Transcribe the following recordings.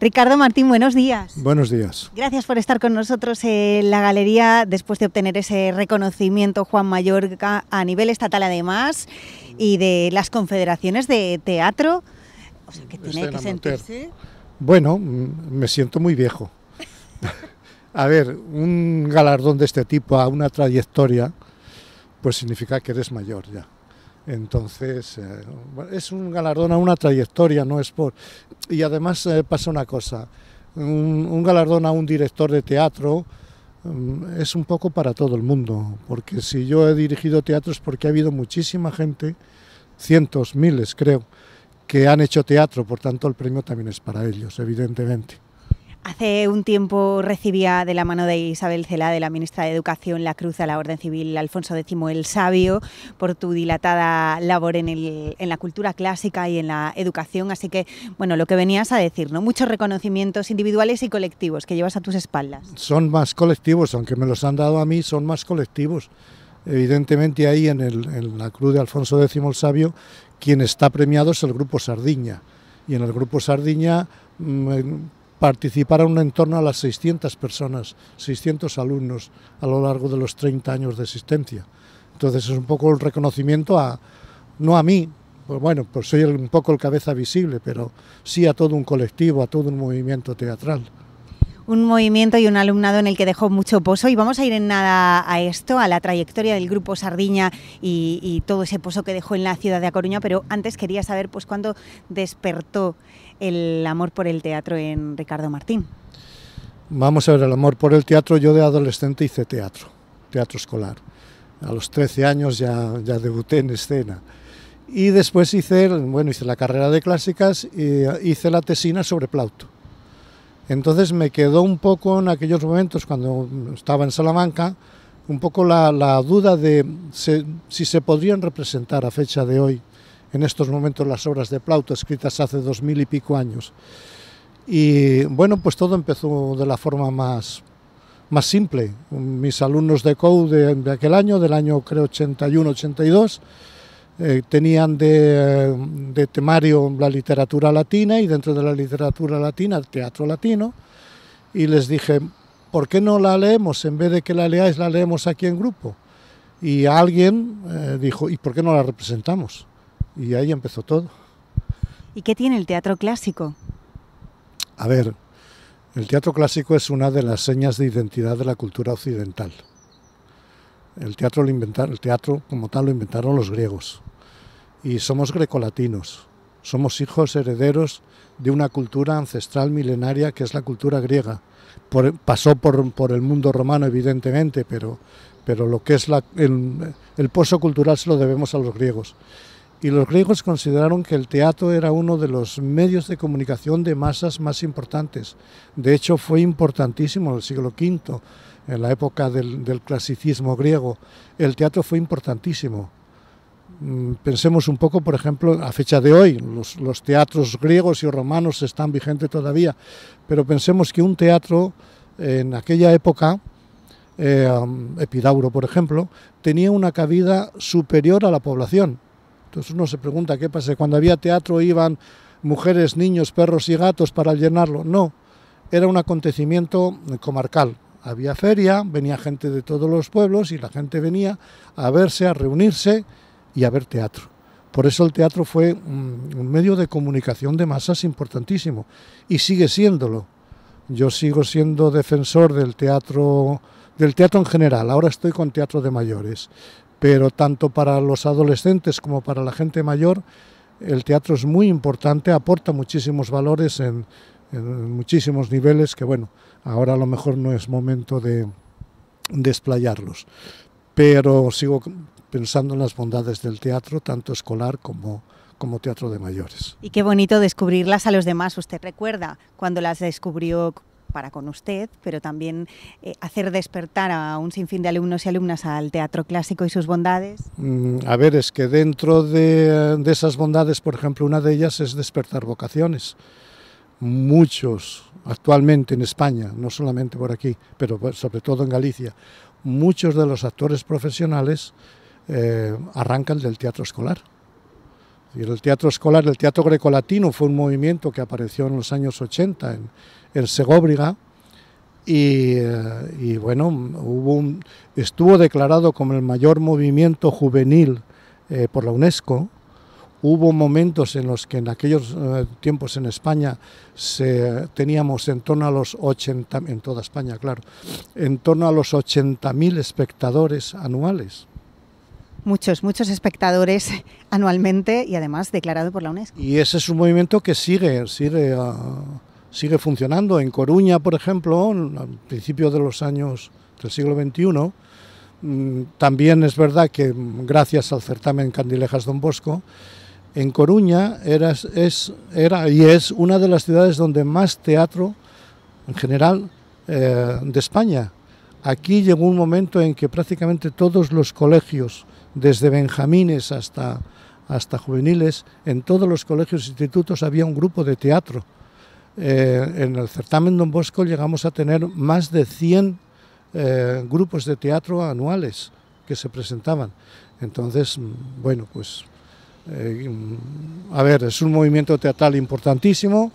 Ricardo Martín, buenos días. Buenos días. Gracias por estar con nosotros en la galería después de obtener ese reconocimiento, Juan Mayorga a nivel estatal además, y de las confederaciones de teatro. O sea, tiene que sentirse... Bueno, me siento muy viejo. a ver, un galardón de este tipo a una trayectoria, pues significa que eres mayor ya. Entonces, eh, es un galardón a una trayectoria, no es por... Y además eh, pasa una cosa, un, galardón a un director de teatro mm, es un poco para todo el mundo, porque si yo he dirigido teatro es porque ha habido muchísima gente, cientos, miles creo, que han hecho teatro, por tanto el premio también es para ellos, evidentemente. Hace un tiempo recibía de la mano de Isabel Cela, de la ministra de Educación, la cruz a la Orden Civil Alfonso X el Sabio por tu dilatada labor en, la cultura clásica y en la educación. Así que, bueno, lo que venías a decir, ¿no? Muchos reconocimientos individuales y colectivos que llevas a tus espaldas. Son más colectivos, aunque me los han dado a mí, son más colectivos. Evidentemente ahí en, en la cruz de Alfonso X el Sabio, quien está premiado es el Grupo Sardiña. Y en el Grupo Sardiña mm, participaron en torno a las 600 personas, 600 alumnos a lo largo de los 30 años de existencia. Entonces es un poco el reconocimiento a, no a mí, pues bueno, pues soy un poco el cabeza visible, pero sí a todo un colectivo, a todo un movimiento teatral un movimiento y un alumnado en el que dejó mucho pozo y vamos a ir en nada a esto, a la trayectoria del grupo Sardiña y, todo ese pozo que dejó en la ciudad de A Coruña, pero antes quería saber pues cuándo despertó el amor por el teatro en Ricardo Martín. Vamos a ver, el amor por el teatro, yo de adolescente hice teatro, teatro escolar. A los 13 años ya, ya debuté en escena. Y después hice, bueno, hice la carrera de clásicas y eh, hice la tesina sobre Plauto entonces me quedó un poco en aquellos momentos cuando estaba en Salamanca, un poco la, duda de si se podrían representar a fecha de hoy, en estos momentos, las obras de Plauto escritas hace dos mil y pico años. Y bueno, pues todo empezó de la forma más, más simple. Mis alumnos de COU de, de aquel año, del año creo 81-82, eh, tenían eh, de, temario la literatura latina y dentro de la literatura latina el teatro latino. Y les dije, ¿por qué no la leemos? En vez de que la leáis, la leemos aquí en grupo. Y alguien eh, dijo, ¿y por qué no la representamos? Y ahí empezó todo. ¿Y qué tiene el teatro clásico? A ver, el teatro clásico es una de las señas de identidad de la cultura occidental. El teatro, lo el teatro como tal lo inventaron los griegos y somos grecolatinos. Somos hijos herederos de una cultura ancestral milenaria que es la cultura griega. pasó por, el mundo romano, evidentemente, pero, pero lo que es la, el, pozo cultural se lo debemos a los griegos. Y los griegos consideraron que el teatro era uno de los medios de comunicación de masas más importantes. De hecho, fue importantísimo en el siglo V, en la época del clasicismo griego. El teatro fue importantísimo Mm, pensemos un poco, por ejemplo, a fecha de hoy, los, teatros griegos y romanos están vigentes todavía, pero pensemos que un teatro en aquella época, eh, um, Epidauro, por ejemplo, tenía una cabida superior a la población. Entonces uno se pregunta qué pasa. Cuando había teatro iban mujeres, niños, perros y gatos para llenarlo. No, era un acontecimiento comarcal. Había feria, venía gente de todos los pueblos y la gente venía a verse, a reunirse y a ver teatro. Por eso el teatro fue un medio de comunicación de masas importantísimo y sigue siéndolo. Yo sigo siendo defensor del teatro, del teatro en general. Ahora estoy con teatro de mayores, pero tanto para los adolescentes como para la gente mayor, el teatro es muy importante, aporta muchísimos valores en, muchísimos niveles que, bueno, ahora a lo mejor no es momento de desplayarlos. pero sigo pensando en las bondades del teatro, tanto escolar como, como teatro de mayores. Y qué bonito descubrirlas a los demás. Usted recuerda cuando las descubrió para con usted, pero también eh, hacer despertar a un sinfín de alumnos y alumnas al teatro clásico y sus bondades? Mm, a ver, es que dentro de, de, esas bondades, por ejemplo, una de ellas es despertar vocaciones. Muchos, actualmente en España, no solamente por aquí, pero pues, sobre todo en Galicia, muchos de los actores profesionales eh, arranca el del teatro escolar. Y el teatro escolar, el teatro grecolatino, fue un movimiento que apareció en los años 80 en, Segóbriga y, eh, bueno, hubo estuvo declarado como el mayor movimiento juvenil eh, por la UNESCO. Hubo momentos en los que en aquellos eh, tiempos en España se, teníamos en torno a los 80, en toda España, claro, en torno a los 80.000 espectadores anuales muchos, muchos espectadores anualmente y además declarado por la UNESCO. Y ese es un movimiento que sigue, sigue, ah, sigue funcionando. En Coruña, por ejemplo, a principio de los años del siglo XXI, mm, también es verdad que mm, gracias al certamen Candilejas Don Bosco, en Coruña era, es, era y es una de las ciudades donde más teatro en general eh, de España. Aquí llegó un momento en que prácticamente todos los colegios desde benjamines hasta, hasta juveniles, en todos los colegios e institutos había un grupo de teatro. Eh, en el certamen Don Bosco llegamos a tener más de 100 eh, grupos de teatro anuales que se presentaban. Entonces, mm, bueno, pues, eh, mm, a ver, es un movimiento teatral importantísimo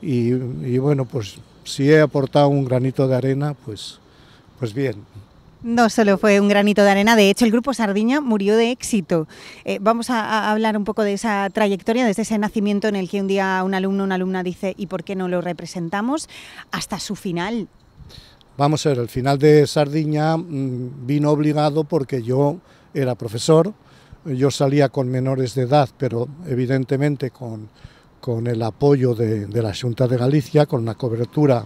y, bueno, pues si he aportado un granito de arena, pues, pues bien. No solo fue un granito de arena, de hecho el grupo Sardiña murió de éxito. Eh, vamos a, hablar un poco de esa trayectoria, desde ese nacimiento en el que un día un alumno, una alumna dice ¿y por qué no lo representamos? hasta su final. Vamos a ver, el final de Sardiña mm, vino obligado porque yo era profesor, yo salía con menores de edad, pero evidentemente con, con el apoyo de, la Junta de Galicia, con una cobertura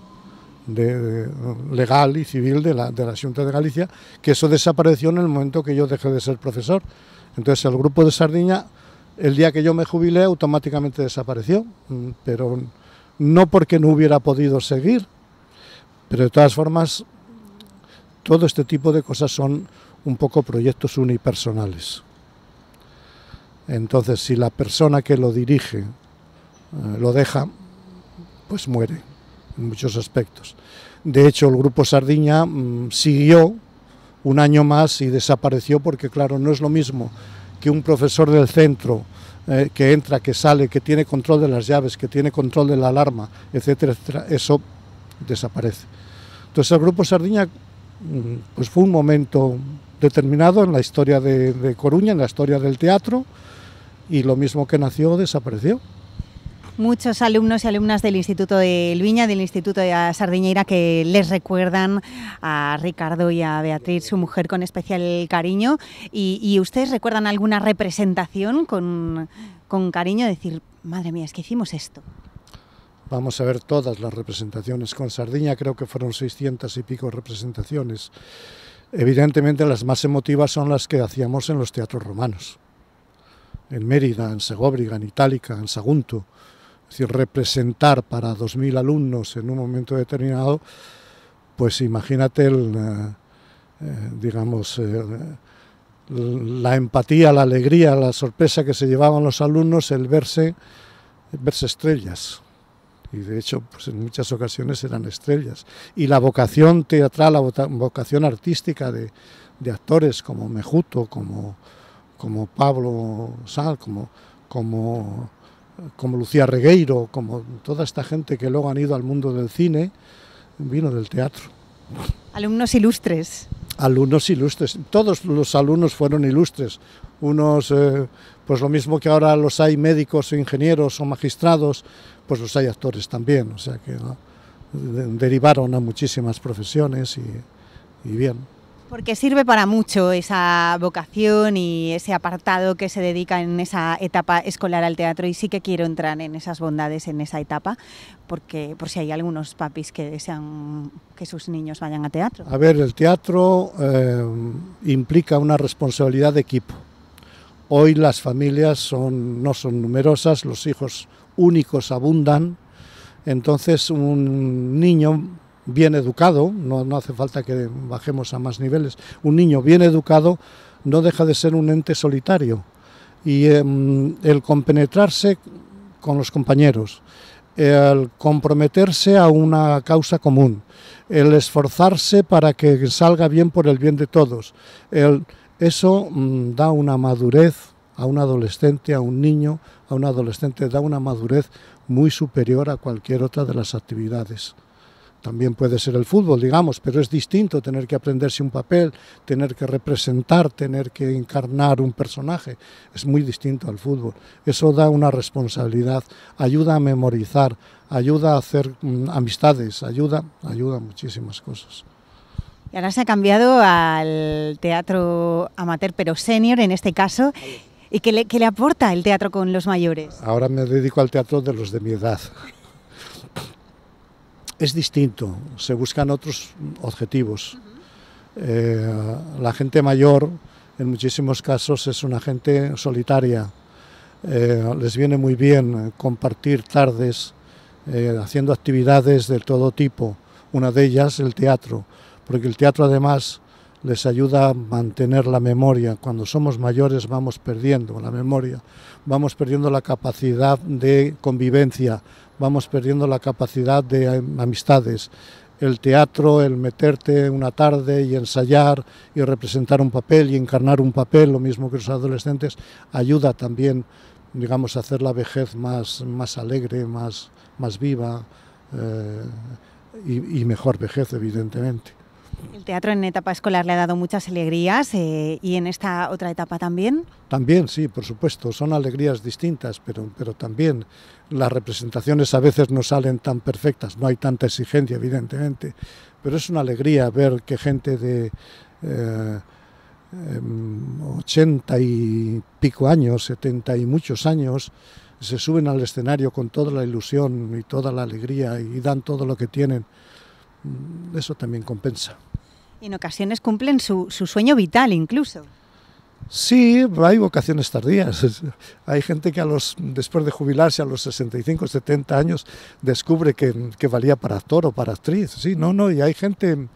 de, legal y civil de la, de la Junta de Galicia, que eso desapareció en el momento que yo dejé de ser profesor. Entonces el grupo de Sardiña, el día que yo me jubilé, automáticamente desapareció, mm, pero no porque no hubiera podido seguir, pero de todas formas, todo este tipo de cosas son un poco proyectos unipersonales. Entonces, si la persona que lo dirige eh, lo deja, pues muere muchos aspectos. De hecho, el grupo Sardiña mm, siguió un año más y desapareció porque, claro, no es lo mismo que un profesor del centro eh, que entra, que sale, que tiene control de las llaves, que tiene control de la alarma, etcétera, etcétera, eso desaparece. Entonces el Grupo Sardiña mm, pues fue un momento determinado en la historia de Coruña, en la historia del teatro, y lo mismo que nació desapareció muchos alumnos y alumnas del Instituto de Viña, del Instituto de Sardiñeira, que les recuerdan a Ricardo y a Beatriz, su mujer, con especial cariño. ¿Y, ustedes recuerdan alguna representación con, con cariño? Decir, madre mía, es que hicimos esto. Vamos a ver todas las representaciones. Con Sardiña creo que fueron 600 y pico representaciones. Evidentemente las más emotivas son las que hacíamos en los teatros romanos, en Mérida, en Segóbriga, en Itálica, en Sagunto, es representar para 2.000 alumnos en un momento determinado, pues imagínate eh, eh, digamos, eh, la empatía, la alegría, la sorpresa que se llevaban los alumnos el verse, verse estrellas. Y de hecho, pues en muchas ocasiones eran estrellas. Y la vocación teatral, la vocación artística de, actores como Mejuto, como, como Pablo Sal, como, como como Lucía Regueiro, como toda esta gente que luego han ido al mundo del cine, vino del teatro. Alumnos ilustres. Alumnos ilustres. Todos los alumnos fueron ilustres. Unos, eh, pues lo mismo que ahora los hay médicos, ingenieros o magistrados, pues los hay actores también. O sea que derivaron a muchísimas profesiones y bien. Porque sirve para mucho esa vocación y ese apartado que se dedica en esa etapa escolar al teatro y sí que quiero entrar en esas bondades en esa etapa porque por si hay algunos papis que desean que sus niños vayan a teatro. A ver, el teatro eh, implica una responsabilidad de equipo. Hoy las familias no son numerosas, los hijos únicos abundan, entonces un niño bien educado, no, hace falta que bajemos a más niveles, un niño bien educado no deja de ser un ente solitario y em, el compenetrarse con los compañeros, el comprometerse a una causa común, el esforzarse para que salga bien por el bien de todos, eso mm, da una madurez a un adolescente, a un niño, a un adolescente, da una madurez muy superior a cualquier otra de las actividades también puede ser el fútbol, digamos, pero es distinto tener que aprenderse un papel, tener que representar, tener que encarnar un personaje. Es muy distinto al fútbol. Eso da una responsabilidad, ayuda a memorizar, ayuda a hacer mm, amistades, ayuda, ayuda a muchísimas cosas. Y ahora se ha cambiado al teatro amateur, pero senior en este caso. ¿Y qué le, qué le aporta el teatro con los mayores? Ahora me dedico al teatro de los de mi edad es distinto, se buscan otros objetivos. Eh, la gente mayor, en muchísimos casos, es una gente solitaria. Eh, les viene muy bien eh, compartir tardes haciendo actividades de todo tipo. Una de ellas el teatro, porque el teatro además les ayuda a mantener la memoria. Cuando somos mayores vamos perdiendo la memoria, vamos perdiendo la capacidad de convivencia, vamos perdiendo la capacidad de amistades. El teatro, el meterte una tarde y ensayar y representar un papel y encarnar un papel, lo mismo que los adolescentes, ayuda también, digamos, a hacer la vejez más, alegre, más, viva eh, y mejor vejez, evidentemente. El teatro en etapa escolar le ha dado muchas alegrías eh, y en esta otra etapa también. También, sí, por supuesto, son alegrías distintas, pero, pero también las representaciones a veces no salen tan perfectas, no hay tanta exigencia, evidentemente, pero es una alegría ver que gente de... Eh, 80 em, y pico años, 70 y muchos años, se suben al escenario con toda la ilusión y toda la alegría y dan todo lo que tienen. Mm, eso también compensa. En ocasiones cumplen su, sueño vital incluso. Sí, hay vocaciones tardías. Hay gente que a los, después de jubilarse a los 65, 70 años descubre que, que, valía para actor o para actriz. Sí, no, no, y hay gente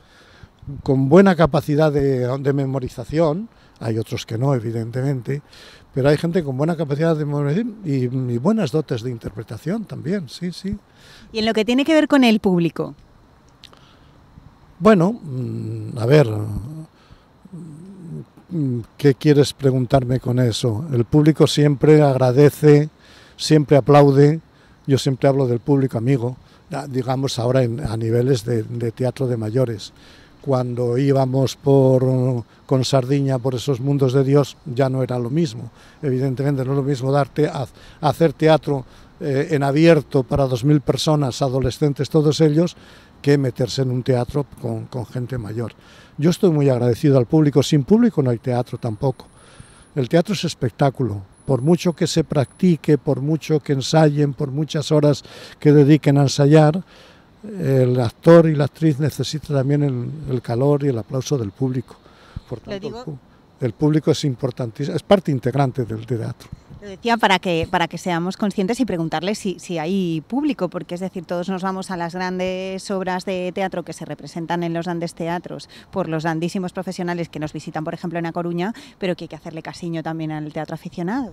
con buena capacidad de, memorización, hay otros que no, evidentemente, pero hay gente con buena capacidad de memorización y, y buenas dotes de interpretación también, sí, sí. ¿Y en lo que tiene que ver con el público? Bueno, mm, a ver, mm, ¿qué quieres preguntarme con eso? El público siempre agradece, siempre aplaude. Yo siempre hablo del público amigo, digamos ahora a niveles de, teatro de mayores cuando íbamos por, con Sardiña por esos mundos de Dios, ya no era lo mismo. Evidentemente no es lo mismo darte, hacer teatro eh, en abierto para 2.000 personas, adolescentes, todos ellos, que meterse en un teatro con, gente mayor. Yo estoy muy agradecido al público. Sin público no hay teatro tampoco. El teatro es espectáculo, por mucho que se practique, por mucho que ensayen, por muchas horas que dediquen a ensayar, el actor y la actriz necesitan también el, calor y el aplauso del público. Por ...el público es importante, es parte integrante del teatro. Lo decía para que, para que seamos conscientes y preguntarle si, hay público, porque es decir, todos nos vamos a las grandes obras de teatro que se representan en los grandes teatros por los grandísimos profesionales que nos visitan, por ejemplo, en A Coruña, pero que hay que hacerle casiño también al teatro aficionado.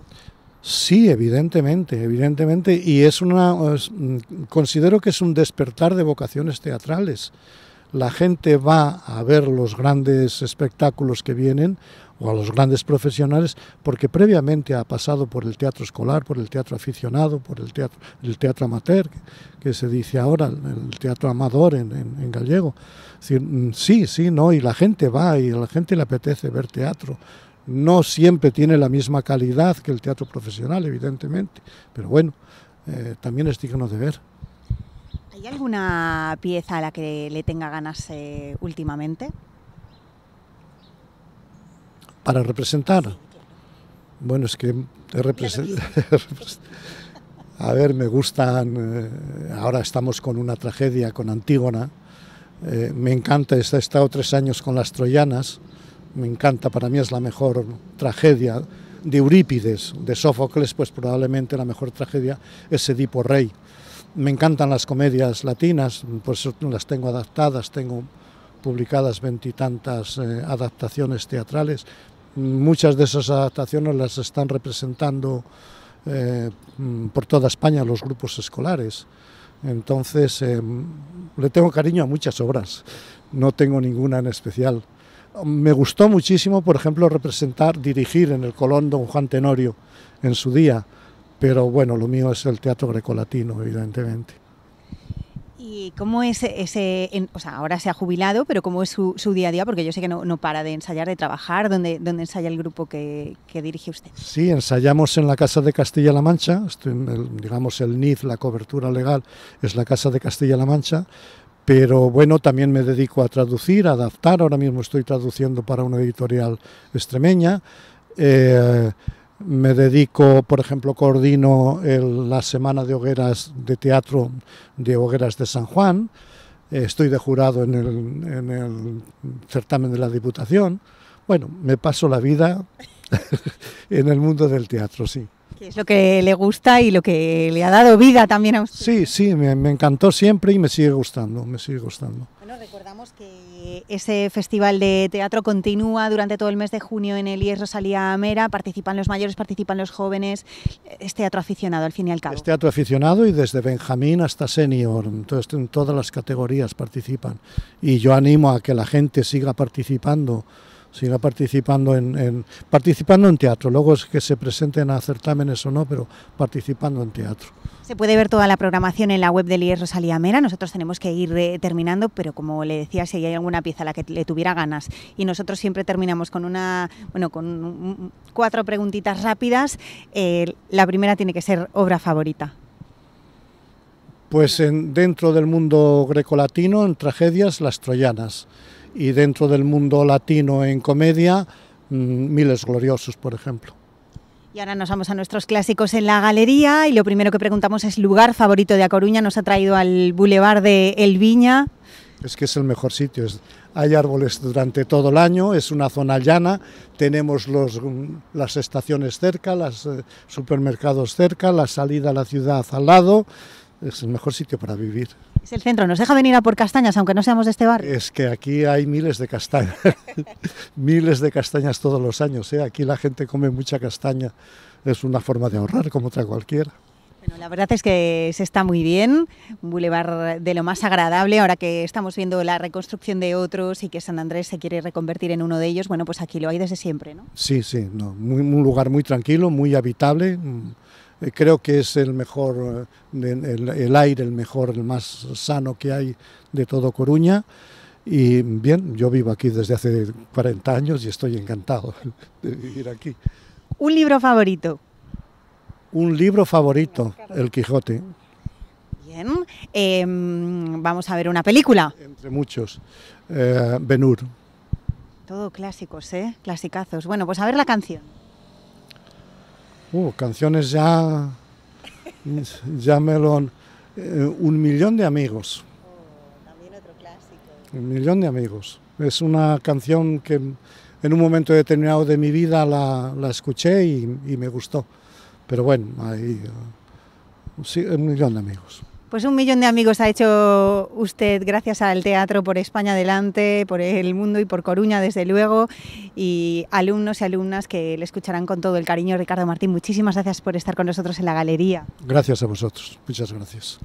Sí, evidentemente, evidentemente, y es una, mm, considero que es un despertar de vocaciones teatrales. La gente va a ver los grandes espectáculos que vienen o a los grandes profesionales, porque previamente ha pasado por el teatro escolar, por el teatro aficionado, por el teatro, el teatro amateur, que se dice ahora, el teatro amador en, gallego. Mm, sí, sí, no, y la gente va y la gente le apetece ver teatro. No siempre tiene la misma calidad que el teatro profesional, evidentemente, pero bueno, eh, también es digno de ver. ¿Hay alguna pieza a la que le tenga ganas eh, últimamente? para representar. Bueno, es que A ver, me gustan. Eh, ahora estamos con una tragedia con Antígona. Eh, me encanta, he estado tres años con las troyanas. Me encanta, para mí es la mejor tragedia de Eurípides, de Sófocles, pues probablemente la mejor tragedia es Edipo Rey. Me encantan las comedias latinas, pues las tengo adaptadas, tengo publicadas veintitantas eh, adaptaciones teatrales. Muchas de esas adaptaciones las están representando eh, mm, por toda España los grupos escolares. Entonces, eh, le tengo cariño a muchas obras, no tengo ninguna en especial. Me gustó muchísimo, por ejemplo, representar, dirigir en el Colón Don Juan Tenorio en su día, pero bueno, lo mío es el teatro grecolatino, evidentemente. ¿Y cómo es ese, o sea, ahora se ha jubilado, pero cómo es su, día a día? Porque yo sé que no, no para de ensayar, de trabajar, ¿dónde, dónde ensaya el grupo que, dirige usted? Sí, ensayamos en la Casa de Castilla-La Mancha, digamos el NIF, la cobertura legal, es la Casa de Castilla-La Mancha, pero bueno, también me dedico a traducir, a adaptar, ahora mismo estoy traduciendo para una editorial extremeña. Eh, me dedico, por ejemplo, coordino el, la Semana de Hogueras de Teatro de Hogueras de San Juan, estoy de jurado en el certamen de la Diputación. Bueno, me paso la vida en el mundo del teatro, sí. Que es lo que le gusta y lo que le ha dado vida también a usted. Sí, sí, me, encantó siempre y me sigue gustando, me sigue gustando. Bueno, recordamos que ese festival de teatro continúa durante todo el mes de junio en el IES Rosalía Mera, participan los mayores, participan los jóvenes, es teatro aficionado al fin y al cabo. Es teatro aficionado y desde Benjamín hasta senior, entonces en todas las categorías participan. Y yo animo a que la gente siga participando siga participando en, participando en teatro. Luego es que se presenten a certámenes o no, pero participando en teatro. Se puede ver toda la programación en la web del IES Rosalía Mera. Nosotros tenemos que ir eh, terminando, pero como le decía, si hay alguna pieza a la que le tuviera ganas y nosotros siempre terminamos con una, bueno, con cuatro preguntitas rápidas, eh, la primera tiene que ser obra favorita. Pues en, dentro del mundo grecolatino, en tragedias, las troyanas y dentro del mundo latino en comedia, mm, Miles Gloriosos, por ejemplo. Y ahora nos vamos a nuestros clásicos en la galería y lo primero que preguntamos es lugar favorito de A Coruña, nos ha traído al bulevar de El Viña. Es que es el mejor sitio, hay árboles durante todo el año, es una zona llana, tenemos mm, las estaciones cerca, los eh, supermercados cerca, la salida a la ciudad al lado, es el mejor sitio para vivir. Es el centro, nos deja venir a por castañas, aunque no seamos de este barrio. Es que aquí hay miles de castañas, miles de castañas todos los años. ¿eh? Aquí la gente come mucha castaña, es una forma de ahorrar como otra cualquiera. Bueno, la verdad es que se está muy bien, un bulevar de lo más agradable, ahora que estamos viendo la reconstrucción de otros y que San Andrés se quiere reconvertir en uno de ellos, bueno, pues aquí lo hay desde siempre, ¿no? Sí, sí, un lugar muy tranquilo, muy habitable, eh, creo que es el mejor, eh, el, aire, el mejor, el más sano que hay de todo Coruña. Y bien, yo vivo aquí desde hace 40 años y estoy encantado de vivir aquí. ¿Un libro favorito? Un libro favorito, El Quijote. Bien, em, vamos a ver una película. Entre muchos, eh, Benur. Todo clásicos, ¿eh? Clasicazos. Bueno, pues a ver la canción. Uh, canciones ya, ya eh, un millón de amigos. Oh, también otro clásico. Un millón de amigos. Es una canción que en un momento determinado de mi vida la, escuché y, y, me gustó. Pero bueno, ahí... Eh, sí, un millón de amigos. Pues un millón de amigos ha hecho usted gracias al teatro por España Adelante, por el mundo y por Coruña, desde luego, y alumnos y alumnas que le escucharán con todo el cariño. Ricardo Martín, muchísimas gracias por estar con nosotros en la galería. Gracias a vosotros, muchas gracias.